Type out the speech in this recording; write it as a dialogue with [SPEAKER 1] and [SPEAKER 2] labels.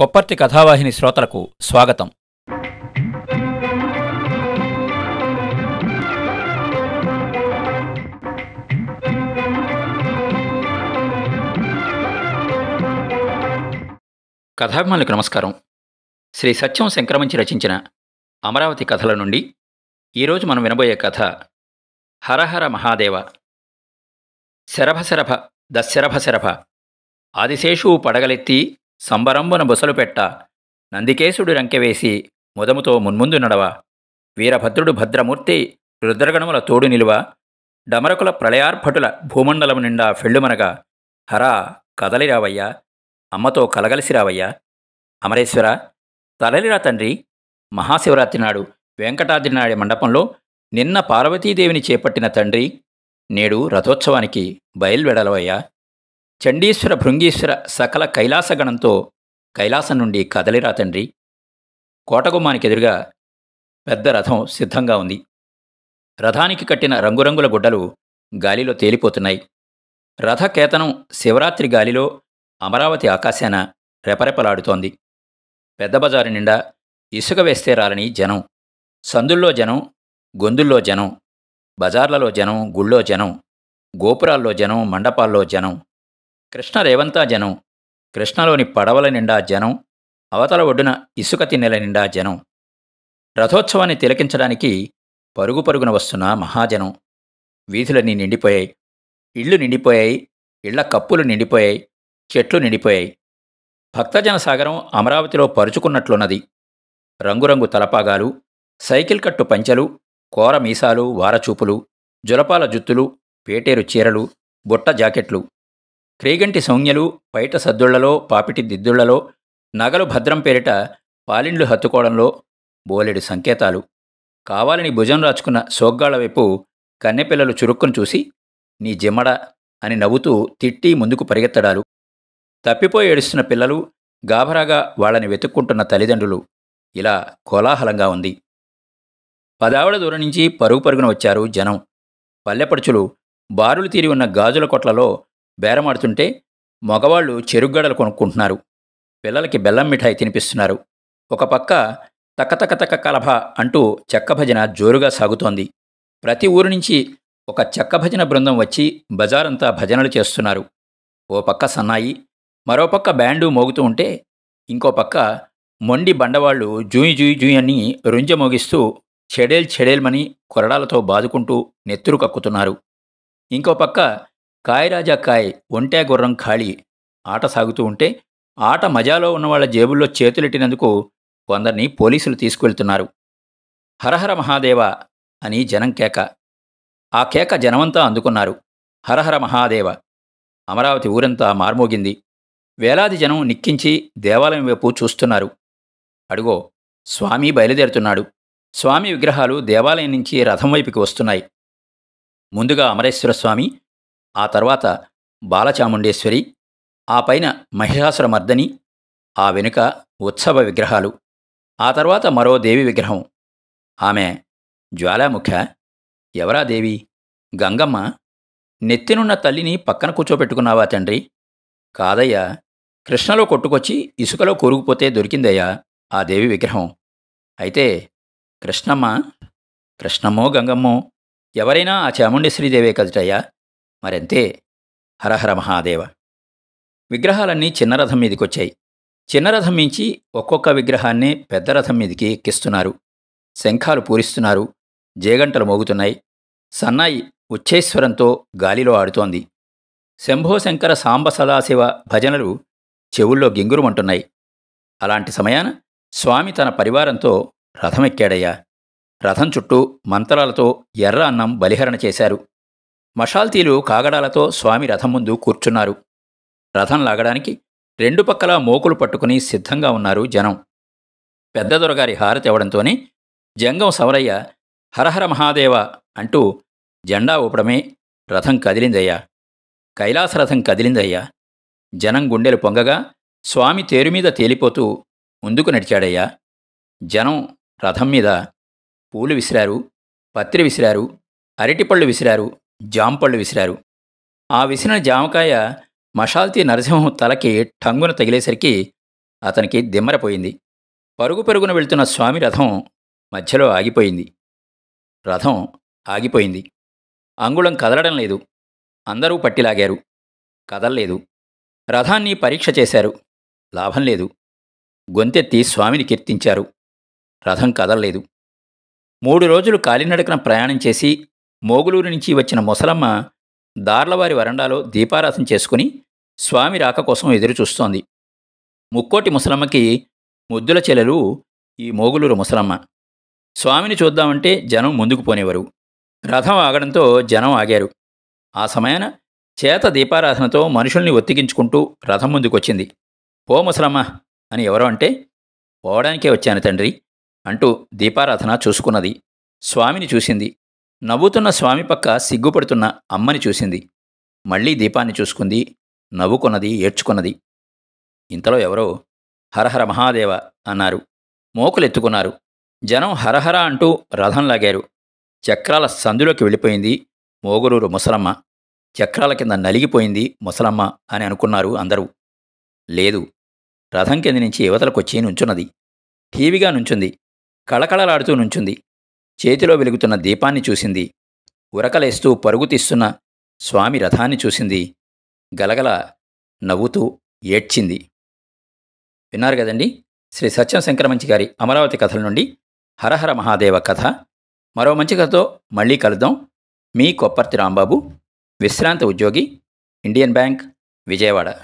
[SPEAKER 1] కొప్పర్తి కథావాహిని శ్రోతలకు స్వాగతం కథాభిమానులకు నమస్కారం శ్రీ సత్యం శంకరమంచి రచించిన అమరావతి కథల నుండి ఈరోజు మనం వినబోయే కథ హరహర మహాదేవ శరభ శరభ దశరభ శరభ ఆదిశేషువు పడగలెత్తి సంబరంబున బుసలు పెట్ట నందికేశుడు రంకెవేసి ముదముతో మున్ముందు నడవ వీరభద్రుడు భద్రమూర్తి రుద్రగణముల తోడు నిలువ డమరకుల ప్రళయార్భటుల భూమండలము నిండా ఫెళ్ళుమనగా హరా కదలిరావయ్యా అమ్మతో కలగలిసిరావయ్యా అమరేశ్వర తలలిరా తండ్రి మహాశివరాత్రి నాడు వెంకటాద్రి నాడి మండపంలో నిన్న పార్వతీదేవిని చేపట్టిన తండ్రి నేడు రథోత్సవానికి బయల్వెడలవయ్యా చండీశ్వర భృంగీశ్వర సకల కైలాసగణంతో కైలాసం నుండి కదలిరా తండ్రి కోటగుమ్మానికి ఎదురుగా పెద్ద రథం సిద్ధంగా ఉంది రథానికి కట్టిన రంగురంగుల గుడ్డలు గాలిలో తేలిపోతున్నాయి రథకేతనం శివరాత్రి గాలిలో అమరావతి ఆకాశాన రెపరెపలాడుతోంది పెద్ద బజారు నిండా ఇసుక వేస్తే రాలని జనం సందుల్లో జనం గొంతుల్లో జనం బజార్లలో జనం గుళ్ళో జనం గోపురాల్లో జనం మండపాల్లో జనం కృష్ణ రేవంతా జనం కృష్ణలోని పడవల నిండా జనం అవతల ఒడ్డున ఇసుక తిన్నెల నిండా జనం రథోత్సవాన్ని తిలకించడానికి పరుగు పరుగున వస్తున్న మహాజనం వీధులన్నీ నిండిపోయాయి ఇళ్ళు నిండిపోయాయి ఇళ్ల కప్పులు నిండిపోయాయి చెట్లు నిండిపోయాయి భక్తజన సాగరం అమరావతిలో పరుచుకున్నట్లున్నది రంగురంగు తలపాగాలు సైకిల్ కట్టు పంచెలు కోర మీసాలు వారచూపులు జులపాల జుత్తులు పేటేరు చీరలు బుట్ట జాకెట్లు క్రీగంటి సౌజ్ఞలు బయట సద్దుళ్లలో పాపిటి దిద్దుళ్లలో నగలు భద్రం పేరిట పాలిండ్లు హత్తుకోవడంలో బోలెడు సంకేతాలు కావాలని భుజం రాచుకున్న సోగ్గాళ్ల వైపు కన్నెపిల్లలు చురుక్కును చూసి నీ జిమ్మడ అని నవ్వుతూ తిట్టి ముందుకు పరిగెత్తడాలు తప్పిపోయి ఏడుస్తున్న పిల్లలు గాభరాగా వాళ్ళని వెతుక్కుంటున్న తల్లిదండ్రులు ఇలా కోలాహలంగా ఉంది పదావుల దూరం నుంచి పరుగు పరుగున వచ్చారు జనం పల్లెపడుచులు బారులు తీరి ఉన్న గాజుల కొట్లలో బేరమాడుతుంటే మగవాళ్ళు చెరుగ్గడలు కొనుక్కుంటున్నారు పిల్లలకి బెల్లం మిఠాయి తినిపిస్తున్నారు ఒక పక్క తకతకతక కలభ అంటూ చెక్క భజన జోరుగా సాగుతోంది ప్రతి ఊరు నుంచి ఒక చెక్క భజన బృందం వచ్చి బజారంతా భజనలు చేస్తున్నారు ఓ పక్క సన్నాయి మరో పక్క బ్యాండు మోగుతూ ఉంటే ఇంకో పక్క మొండి బండవాళ్లు జూయి జూయి జూయి అని రుంజమోగిస్తూ చెడేల్ చెడేల్మని కొరడాలతో బాదుకుంటూ నెత్తురు కక్కుతున్నారు ఇంకో పక్క కాయరాజా కాయ్ ఒంటే గుర్రం ఖాళీ ఆట సాగుతూ ఉంటే ఆట మజాలో ఉన్నవాళ్ల జేబుల్లో చేతులెట్టినందుకు కొందరిని పోలీసులు తీసుకువెళ్తున్నారు హరహర మహాదేవ అని జనం కేక ఆ కేక జనమంతా అందుకున్నారు హరహర మహాదేవ అమరావతి ఊరంతా మార్మోగింది వేలాది జనం నిక్కించి దేవాలయం వైపు చూస్తున్నారు అడుగో స్వామి బయలుదేరుతున్నాడు స్వామి విగ్రహాలు దేవాలయం నుంచి రథం వైపుకి వస్తున్నాయి ముందుగా అమరేశ్వర స్వామి ఆ తర్వాత బాలచాముండేశ్వరి ఆ పైన మహిషాసురమర్దని ఆ వెనుక ఉత్సవ విగ్రహాలు ఆ తర్వాత మరో దేవి విగ్రహం ఆమె జ్వాలాముఖ ఎవరా దేవి గంగమ్మ నెత్తినున్న తల్లిని పక్కన కూర్చోబెట్టుకున్నావా తండ్రి కాదయ్యా కృష్ణలో కొట్టుకొచ్చి ఇసుకలో కూరుకుపోతే దొరికిందయ్యా ఆ దేవి విగ్రహం అయితే కృష్ణమ్మ కృష్ణమ్మో గంగమ్మో ఎవరైనా ఆ చాముండేశ్వరీదేవే కదటయ్యా మరంతే హరహర మహాదేవ విగ్రహాలన్నీ చిన్న రథం మీదకొచ్చాయి చిన్న రథం మించి ఒక్కొక్క విగ్రహాన్నే పెద్ద రథం మీదకి ఎక్కిస్తున్నారు శంఖాలు పూరిస్తున్నారు జేగంటలు మోగుతున్నాయి సన్నాయి ఉచ్చేశ్వరంతో గాలిలో ఆడుతోంది శంభోశంకర సాంబ సదాశివ భజనలు చెవుల్లో గింగురుమంటున్నాయి అలాంటి సమయాన స్వామి తన పరివారంతో రథమెక్కాడయ్యా రథం చుట్టూ మంత్రాలతో ఎర్ర అన్నం బలిహరణ చేశారు మషాల్తీలు కాగడాలతో స్వామి రథం ముందు కూర్చున్నారు రథం లాగడానికి రెండు పక్కల మోకులు పట్టుకుని సిద్ధంగా ఉన్నారు జనం పెద్దదొరగారి హారతి అవడంతోనే జంగం సవరయ్య హరహర మహాదేవ అంటూ జెండా ఊపడమే రథం కదిలిందయ్యా కైలాసరథం కదిలిందయ్యా జనం గుండెలు పొంగగా స్వామి తేరుమీద తేలిపోతూ ముందుకు నడిచాడయ్యా జనం రథం మీద పూలు విసిరారు పత్రి విసిరారు అరటిపళ్ళు విసిరారు జాంపళ్ళు విసిరారు ఆ విసిరిన జామకాయ మషాల్తి నరసింహం తలకి ఠంగున తగిలేసరికి అతనికి దిమ్మరపోయింది పరుగు పరుగున వెళ్తున్న స్వామి రథం మధ్యలో ఆగిపోయింది రథం ఆగిపోయింది అంగుళం కదలడం లేదు అందరూ పట్టిలాగారు కదల్లేదు రథాన్ని పరీక్ష చేశారు లాభం లేదు గొంతెత్తి స్వామిని కీర్తించారు రథం కదల్లేదు మూడు రోజులు కాలినడకన ప్రయాణం చేసి మోగులూరు నుంచి వచ్చిన ముసలమ్మ దార్లవారి వరండాలో దీపారాధన చేసుకుని స్వామి రాక కోసం ఎదురుచూస్తోంది ముక్కోటి ముసలమ్మకి ముద్దుల చెలలు ఈ మోగులూరు ముసలమ్మ స్వామిని చూద్దామంటే జనం ముందుకు పోనేవారు రథం ఆగడంతో జనం ఆగారు ఆ సమయాన చేత దీపారాధనతో మనుషుల్ని ఒత్తిగించుకుంటూ రథం ముందుకొచ్చింది పో ముసలమ్మ అని ఎవరో అంటే పోవడానికే వచ్చాను తండ్రి అంటూ దీపారాధన చూసుకున్నది స్వామిని చూసింది నవ్వుతున్న స్వామి పక్క సిగ్గుపడుతున్న అమ్మని చూసింది మళ్ళీ దీపాన్ని చూసుకుంది నవ్వుకున్నది ఏడ్చుకున్నది ఇంతలో ఎవరో హరహర మహాదేవ అన్నారు మోకులెత్తుకున్నారు జనం హరహర అంటూ రథం లాగారు చక్రాల సందులోకి వెళ్ళిపోయింది మోగురూరు ముసలమ్మ చక్రాల కింద నలిగిపోయింది ముసలమ్మ అని అనుకున్నారు అందరూ లేదు రథం కింద నుంచి యువతలకొచ్చి నుంచున్నది ఠీవిగా నుంచుంది కళకళలాడుతూ నుంచుంది చేతిలో వెలుగుతున్న దీపాన్ని చూసింది ఉరకలేస్తూ పరుగు తీస్తున్న స్వామి రథాన్ని చూసింది గలగల నవ్వుతూ ఏడ్చింది విన్నారు కదండి శ్రీ సత్యం శంకరమంచి గారి అమరావతి కథల నుండి హరహర మహాదేవ కథ మరో మంచి కథతో మళ్ళీ కలుద్దాం మీ కొప్పర్తి రాంబాబు విశ్రాంత ఉద్యోగి ఇండియన్ బ్యాంక్ విజయవాడ